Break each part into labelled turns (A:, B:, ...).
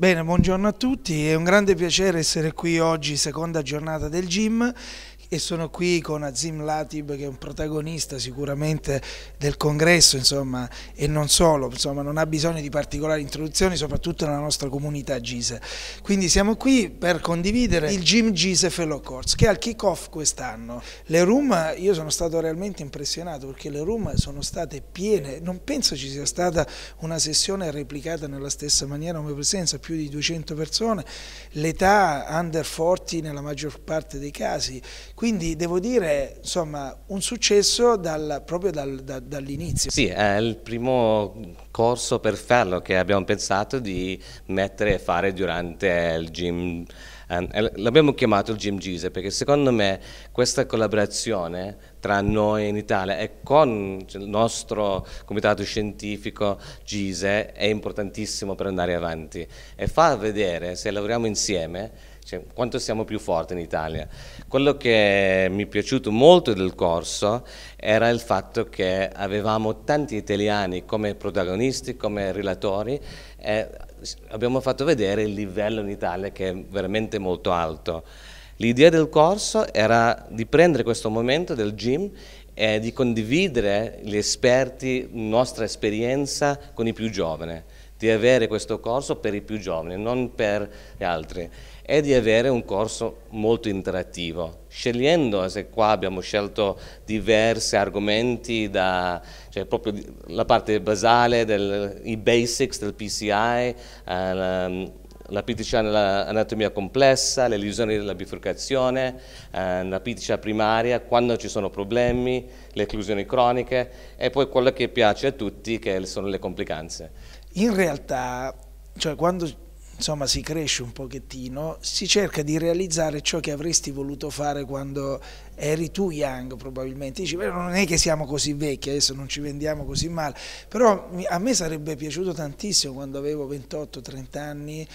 A: Bene, buongiorno a tutti, è un grande piacere essere qui oggi, seconda giornata del gym e sono qui con Azim Latib che è un protagonista sicuramente del congresso insomma, e non solo, insomma, non ha bisogno di particolari introduzioni soprattutto nella nostra comunità Gise. Quindi siamo qui per condividere il Jim Gise Fellow Course che è al kick-off quest'anno. Le room, io sono stato realmente impressionato perché le room sono state piene, non penso ci sia stata una sessione replicata nella stessa maniera come presenza, più di 200 persone, l'età under 40 nella maggior parte dei casi, quindi devo dire, insomma, un successo dal, proprio dal, da, dall'inizio.
B: Sì, è il primo corso per farlo che abbiamo pensato di mettere e fare durante il gym. Eh, eh, l'abbiamo chiamato il Gym Gise perché secondo me questa collaborazione tra noi in Italia e con il nostro comitato scientifico Gise è importantissimo per andare avanti e fa vedere se lavoriamo insieme cioè, quanto siamo più forti in Italia. Quello che mi è piaciuto molto del corso era il fatto che avevamo tanti italiani come protagonisti, come relatori e abbiamo fatto vedere il livello in Italia che è veramente molto alto. L'idea del corso era di prendere questo momento del gym e di condividere gli esperti, nostra esperienza con i più giovani di avere questo corso per i più giovani, non per gli altri, e di avere un corso molto interattivo, scegliendo, se qua abbiamo scelto diversi argomenti, da, cioè proprio la parte basale, del, i basics del PCI, eh, la piticia nell'anatomia complessa, le lesioni della bifurcazione, eh, la piticia primaria, quando ci sono problemi, le occlusioni croniche e poi quello che piace a tutti che sono le complicanze.
A: In realtà, cioè quando insomma si cresce un pochettino, si cerca di realizzare ciò che avresti voluto fare quando eri tu young probabilmente, dici però non è che siamo così vecchi, adesso non ci vendiamo così male, però a me sarebbe piaciuto tantissimo quando avevo 28-30 anni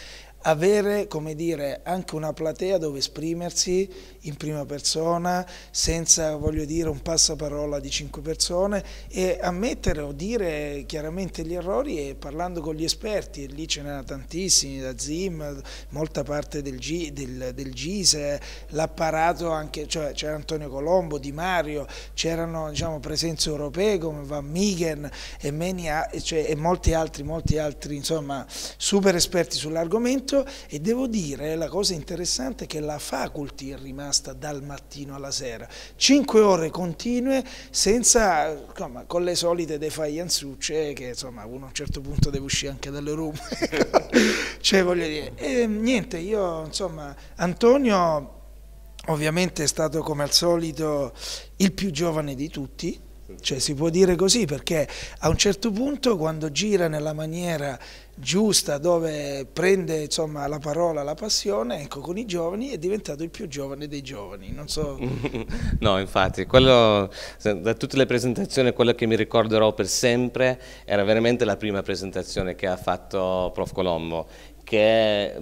A: avere come dire, anche una platea dove esprimersi in prima persona, senza voglio dire, un passaparola di cinque persone e ammettere o dire chiaramente gli errori e parlando con gli esperti, e lì ce n'erano tantissimi, da Zim, molta parte del, G, del, del Gise, l'apparato anche, cioè c'era Antonio Colombo, Di Mario, c'erano diciamo, presenze europee come Van Migen e, Menia, cioè, e molti altri, molti altri insomma, super esperti sull'argomento tutto e devo dire la cosa interessante è che la faculty è rimasta dal mattino alla sera, 5 ore continue senza, insomma, con le solite defianzucce che insomma uno a un certo punto deve uscire anche dalle room, cioè voglio dire, e, niente io insomma Antonio ovviamente è stato come al solito il più giovane di tutti, cioè si può dire così perché a un certo punto quando gira nella maniera giusta dove prende insomma, la parola, la passione, ecco con i giovani è diventato il più giovane dei giovani, non so...
B: no, infatti, quello, da tutte le presentazioni quello che mi ricorderò per sempre era veramente la prima presentazione che ha fatto Prof Colombo,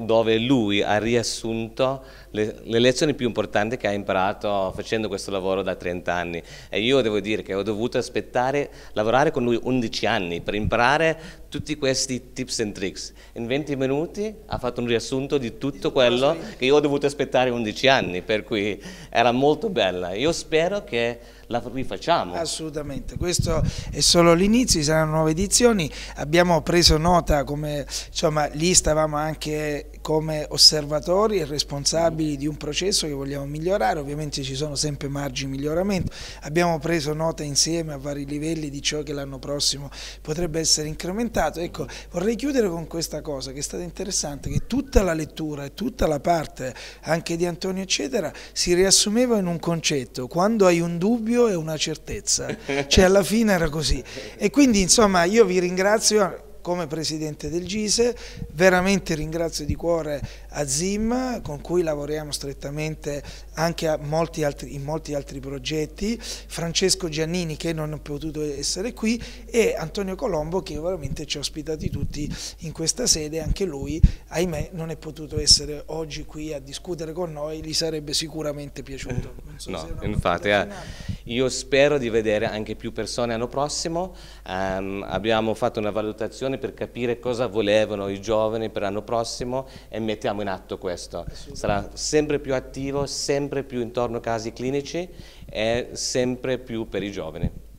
B: dove lui ha riassunto le, le lezioni più importanti che ha imparato facendo questo lavoro da 30 anni e io devo dire che ho dovuto aspettare, lavorare con lui 11 anni per imparare tutti questi tips and tricks. In 20 minuti ha fatto un riassunto di tutto quello che io ho dovuto aspettare 11 anni, per cui era molto bella. Io spero che la rifacciamo.
A: Assolutamente, questo è solo l'inizio, ci saranno nuove edizioni, abbiamo preso nota come, insomma, lì stavamo anche come osservatori e responsabili responsabili di un processo che vogliamo migliorare, ovviamente ci sono sempre margini di miglioramento, abbiamo preso nota insieme a vari livelli di ciò che l'anno prossimo potrebbe essere incrementato. Ecco, vorrei chiudere con questa cosa che è stata interessante, che tutta la lettura e tutta la parte anche di Antonio eccetera si riassumeva in un concetto, quando hai un dubbio è una certezza, cioè alla fine era così. E quindi insomma io vi ringrazio come presidente del Gise, veramente ringrazio di cuore Azim con cui lavoriamo strettamente anche molti altri, in molti altri progetti, Francesco Giannini che non è potuto essere qui e Antonio Colombo che veramente ci ha ospitati tutti in questa sede, anche lui ahimè non è potuto essere oggi qui a discutere con noi, gli sarebbe sicuramente piaciuto. No, infatti
B: eh, io spero di vedere anche più persone l'anno prossimo, um, abbiamo fatto una valutazione per capire cosa volevano i giovani per l'anno prossimo e mettiamo in atto questo. Sarà sempre più attivo, sempre più intorno a casi clinici e sempre più per i giovani.